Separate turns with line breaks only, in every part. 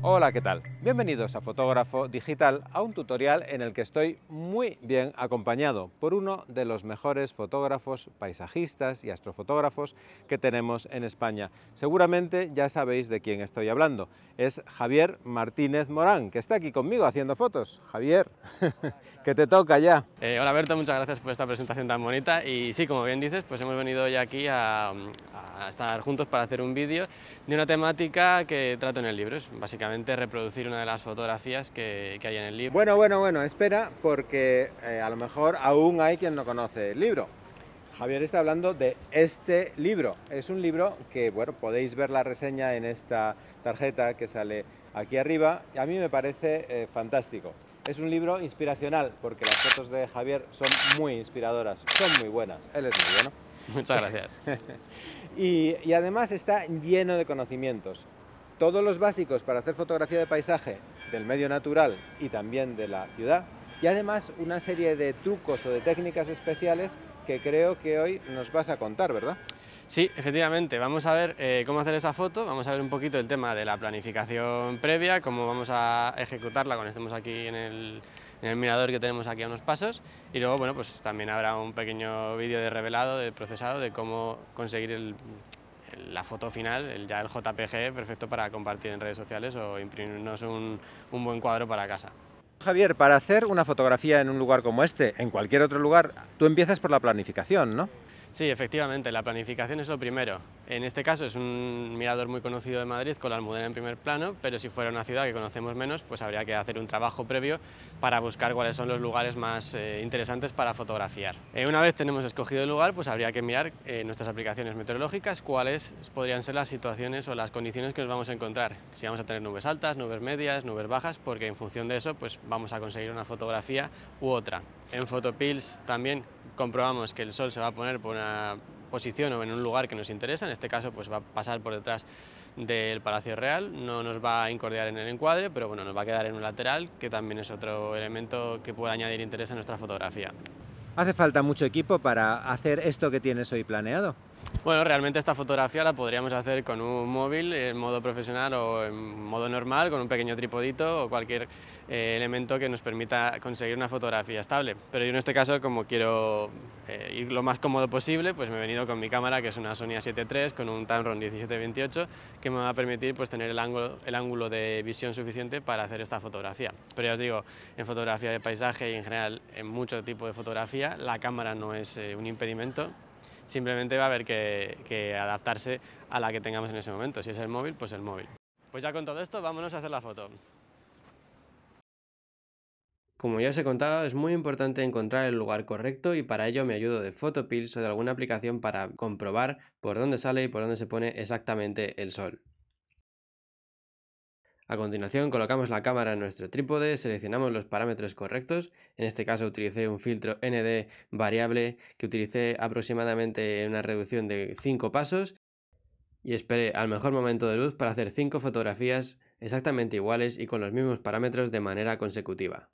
Hola, ¿qué tal? Bienvenidos a Fotógrafo Digital, a un tutorial en el que estoy muy bien acompañado por uno de los mejores fotógrafos, paisajistas y astrofotógrafos que tenemos en España. Seguramente ya sabéis de quién estoy hablando. Es Javier Martínez Morán, que está aquí conmigo haciendo fotos. Javier, que te toca ya.
Eh, hola, Berto, muchas gracias por esta presentación tan bonita. Y sí, como bien dices, pues hemos venido hoy aquí a, estar juntos para hacer un vídeo de una temática que trato en el libro, básicamente reproducir una de las fotografías que, hay en el libro.
Bueno, bueno, bueno, espera, porque eh, a lo mejor aún hay quien no conoce el libro. Javier está hablando de este libro. Es un libro que, bueno, podéis ver la reseña en esta tarjeta que sale aquí arriba. y A mí me parece eh, fantástico. Es un libro inspiracional porque las fotos de Javier son muy inspiradoras, son muy buenas. Él es muy bueno. Muchas gracias. y además está lleno de conocimientos todos los básicos para hacer fotografía de paisaje del medio natural y también de la ciudad y además una serie de trucos o de técnicas especiales que creo que hoy nos vas a contar, ¿verdad?
Sí, efectivamente, vamos a ver eh, cómo hacer esa foto, vamos a ver un poquito el tema de la planificación previa, cómo vamos a ejecutarla cuando estemos aquí en el, en el mirador que tenemos aquí a unos pasos y luego bueno, pues también habrá un pequeño vídeo de revelado, de procesado, de cómo conseguir el, la foto final, ya el JPG, perfecto para compartir en redes sociales o imprimirnos un, un buen cuadro para casa.
Javier, para hacer una fotografía en un lugar como este, en cualquier otro lugar, tú empiezas por la planificación, ¿no?
Sí, efectivamente, la planificación es lo primero. En este caso es un mirador muy conocido de Madrid con la Almudena en primer plano, pero si fuera una ciudad que conocemos menos, pues habría que hacer un trabajo previo para buscar cuáles son los lugares más eh, interesantes para fotografiar. Eh, una vez tenemos escogido el lugar, pues habría que mirar eh, nuestras aplicaciones meteorológicas, cuáles podrían ser las situaciones o las condiciones que nos vamos a encontrar. Si vamos a tener nubes altas, nubes medias, nubes bajas, porque en función de eso, pues vamos a conseguir una fotografía u otra. En Photopills también comprobamos que el sol se va a poner por una posición o en un lugar que nos interesa, en este caso pues va a pasar por detrás del Palacio Real, no nos va a incordiar en el encuadre, pero bueno, nos va a quedar en un lateral, que también es otro elemento que puede añadir interés a nuestra fotografía.
¿Hace falta mucho equipo para hacer esto que tienes hoy planeado?
Bueno, realmente esta fotografía la podríamos hacer con un móvil en modo profesional o en modo normal, con un pequeño tripodito o cualquier eh, elemento que nos permita conseguir una fotografía estable. Pero yo en este caso, como quiero eh, ir lo más cómodo posible, pues me he venido con mi cámara, que es una Sony A7 III con un Tamron 1728, que me va a permitir pues, tener el ángulo, el ángulo de visión suficiente para hacer esta fotografía. Pero ya os digo, en fotografía de paisaje y en general en mucho tipo de fotografía, la cámara no es eh, un impedimento, simplemente va a haber que, adaptarse a la que tengamos en ese momento. Si es el móvil, pues el móvil. Pues ya con todo esto, vámonos a hacer la foto. Como ya os he contado, es muy importante encontrar el lugar correcto y para ello me ayudo de Photopills o de alguna aplicación para comprobar por dónde sale y por dónde se pone exactamente el sol. A continuación colocamos la cámara en nuestro trípode, seleccionamos los parámetros correctos, en este caso utilicé un filtro ND variable que utilicé aproximadamente en una reducción de 5 pasos y esperé al mejor momento de luz para hacer 5 fotografías exactamente iguales y con los mismos parámetros de manera consecutiva.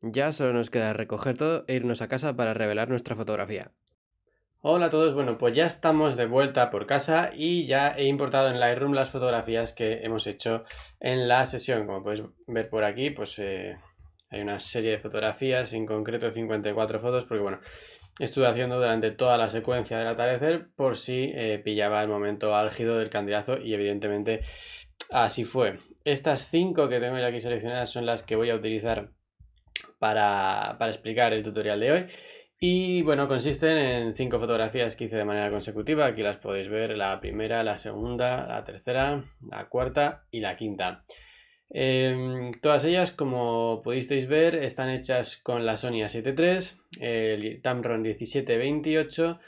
Ya solo nos queda recoger todo e irnos a casa para revelar nuestra fotografía. Hola a todos, bueno pues ya estamos de vuelta por casa y ya he importado en Lightroom las fotografías que hemos hecho en la sesión. Como podéis ver por aquí, pues eh, hay una serie de fotografías, en concreto 54 fotos, porque bueno, estuve haciendo durante toda la secuencia del atardecer por si eh, pillaba el momento álgido del candilazo y evidentemente así fue. Estas 5 que tengo ya aquí seleccionadas son las que voy a utilizar para, para explicar el tutorial de hoy. Y bueno, consisten en cinco fotografías que hice de manera consecutiva. Aquí las podéis ver, la primera, la segunda, la tercera, la cuarta y la quinta. Em, todas ellas, como pudisteis ver, están hechas con la Sony A7 III, el Tamron 1728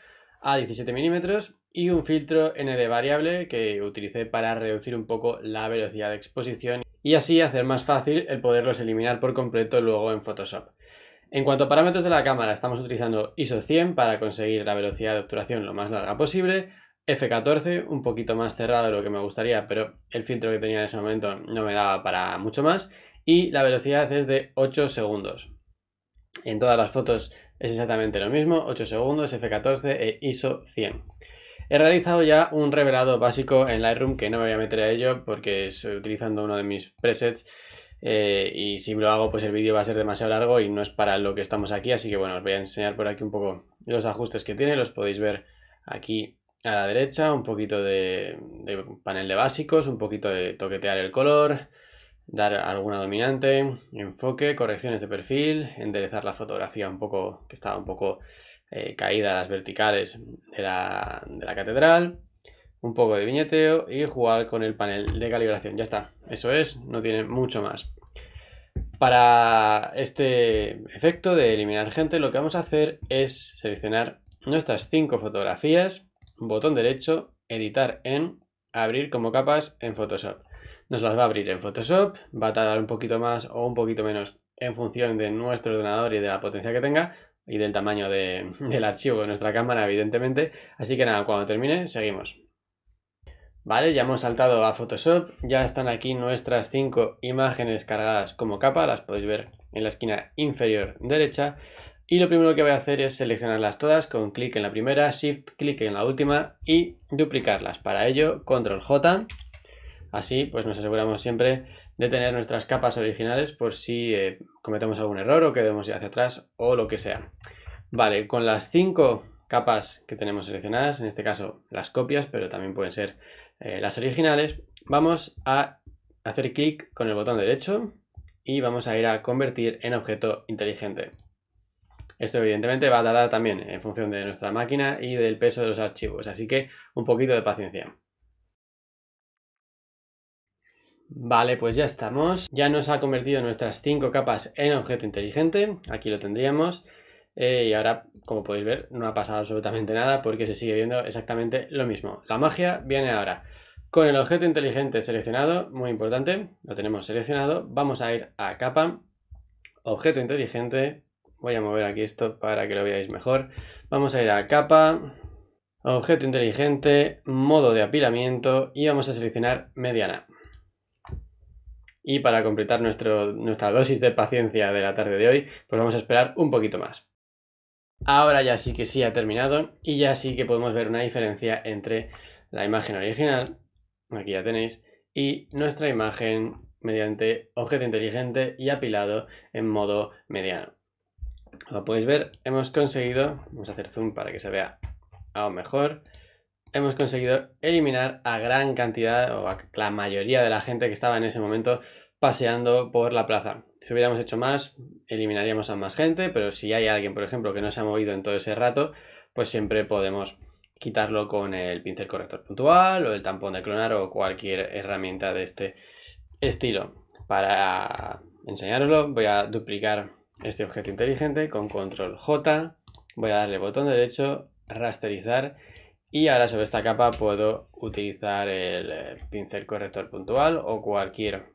a 17 milímetros y un filtro ND variable que utilicé para reducir un poco la velocidad de exposición y así hacer más fácil el poderlos eliminar por completo luego en Photoshop. En cuanto a parámetros de la cámara, estamos utilizando ISO 100 para conseguir la velocidad de obturación lo más larga posible, F14, un poquito más cerrado de lo que me gustaría, pero el filtro que tenía en ese momento no me daba para mucho más, y la velocidad es de 8 segundos. En todas las fotos es exactamente lo mismo, 8 segundos, F14 e ISO 100. He realizado ya un revelado básico en Lightroom que no me voy a meter a ello porque estoy utilizando uno de mis presets eh, y si lo hago, pues el vídeo va a ser demasiado largo y no es para lo que estamos aquí. Así que bueno, os voy a enseñar por aquí un poco los ajustes que tiene. Los podéis ver aquí a la derecha. Un poquito de, panel de básicos, un poquito de toquetear el color, dar alguna dominante, enfoque, correcciones de perfil, enderezar la fotografía un poco, que estaba un poco eh, caída a las verticales de la, de la catedral un poco de viñeteo y jugar con el panel de calibración. Ya está, eso es, no tiene mucho más. Para este efecto de eliminar gente, lo que vamos a hacer es seleccionar nuestras cinco fotografías, botón derecho, editar en, abrir como capas en Photoshop. Nos las va a abrir en Photoshop, va a tardar un poquito más o un poquito menos en función de nuestro ordenador y de la potencia que tenga, y del tamaño del archivo de nuestra cámara, evidentemente. Así que nada, cuando termine, seguimos. Vale, ya hemos saltado a Photoshop, ya están aquí nuestras cinco imágenes cargadas como capa, las podéis ver en la esquina inferior derecha. Y lo primero que voy a hacer es seleccionarlas todas con clic en la primera, shift, clic en la última y duplicarlas. Para ello, control J. Así pues nos aseguramos siempre de tener nuestras capas originales por si eh, cometemos algún error o que ir hacia atrás o lo que sea. Vale, con las cinco capas que tenemos seleccionadas, en este caso las copias, pero también pueden ser eh, las originales, vamos a hacer clic con el botón derecho y vamos a ir a convertir en objeto inteligente. Esto evidentemente va a dar también en función de nuestra máquina y del peso de los archivos, así que un poquito de paciencia. Vale, pues ya estamos. Ya nos ha convertido nuestras cinco capas en objeto inteligente. Aquí lo tendríamos. Eh, y ahora, como podéis ver, no ha pasado absolutamente nada porque se sigue viendo exactamente lo mismo. La magia viene ahora. Con el objeto inteligente seleccionado, muy importante, lo tenemos seleccionado, vamos a ir a capa, objeto inteligente, voy a mover aquí esto para que lo veáis mejor, vamos a ir a capa, objeto inteligente, modo de apilamiento y vamos a seleccionar mediana. Y para completar nuestra dosis de paciencia de la tarde de hoy, pues vamos a esperar un poquito más. Ahora ya sí que sí ha terminado y ya sí que podemos ver una diferencia entre la imagen original, aquí ya tenéis, y nuestra imagen mediante objeto inteligente y apilado en modo mediano. Como podéis ver, hemos conseguido, vamos a hacer zoom para que se vea aún mejor, hemos conseguido eliminar a gran cantidad o a la mayoría de la gente que estaba en ese momento paseando por la plaza. Si hubiéramos hecho más, eliminaríamos a más gente, pero si hay alguien, por ejemplo, que no se ha movido en todo ese rato, pues siempre podemos quitarlo con el pincel corrector puntual o el tampón de clonar o cualquier herramienta de este estilo. Para enseñaroslo voy a duplicar este objeto inteligente con control J, voy a darle botón derecho, rasterizar y ahora sobre esta capa puedo utilizar el pincel corrector puntual o cualquier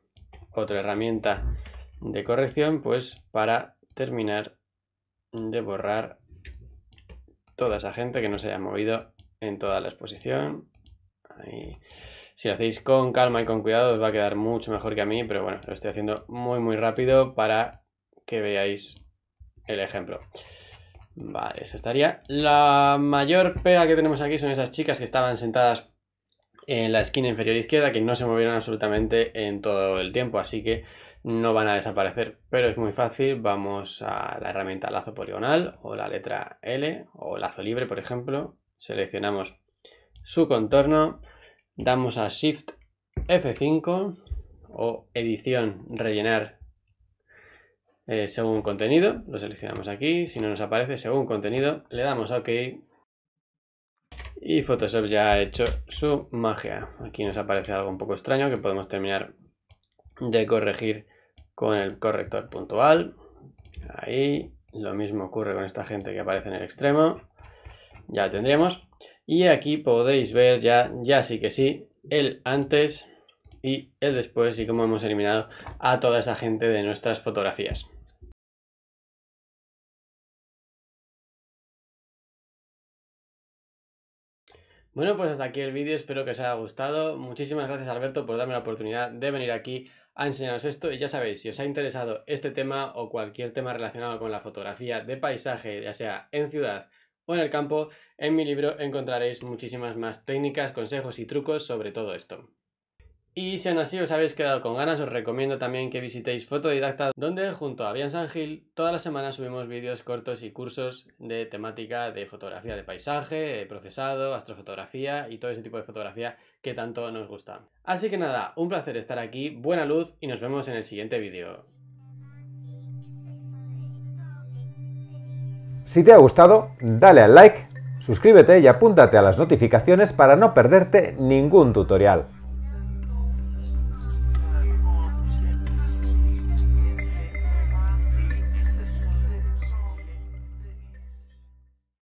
otra herramienta de corrección, pues para terminar de borrar toda esa gente que no se haya movido en toda la exposición. Si lo hacéis con calma y con cuidado os va a quedar mucho mejor que a mí, pero bueno, lo estoy haciendo muy muy rápido para que veáis el ejemplo. Vale, eso estaría. La mayor pega que tenemos aquí son esas chicas que estaban sentadas en la esquina inferior izquierda que no se movieron absolutamente en todo el tiempo, así que no van a desaparecer. Pero es muy fácil, vamos a la herramienta lazo poligonal o la letra L o lazo libre, por ejemplo. Seleccionamos su contorno, damos a Shift F5 o edición rellenar eh, según contenido, lo seleccionamos aquí, si no nos aparece según contenido, le damos a OK y Photoshop ya ha hecho su magia. Aquí nos aparece algo un poco extraño que podemos terminar de corregir con el corrector puntual. Ahí. Lo mismo ocurre con esta gente que aparece en el extremo. Ya tendríamos. Y aquí podéis ver ya, ya sí que sí, el antes y el después y cómo hemos eliminado a toda esa gente de nuestras fotografías.
Bueno, pues hasta aquí el vídeo, espero que os haya gustado. Muchísimas gracias
Alberto por darme la oportunidad de venir aquí a enseñaros esto y ya sabéis, si os ha interesado este tema o cualquier tema relacionado con la fotografía de paisaje, ya sea en ciudad o en el campo, en mi libro encontraréis muchísimas más técnicas, consejos y trucos sobre todo esto. Y si aún así os habéis quedado con ganas, os recomiendo también que visitéis Fotodidacta, donde junto a Vian San Gil todas las semanas subimos vídeos cortos y cursos de temática de fotografía de paisaje, procesado, astrofotografía y todo ese tipo de fotografía que tanto nos gusta. Así que nada, un placer estar aquí, buena luz y nos vemos en el siguiente vídeo.
Si te ha gustado, dale al like, suscríbete y apúntate a las notificaciones para no perderte ningún tutorial.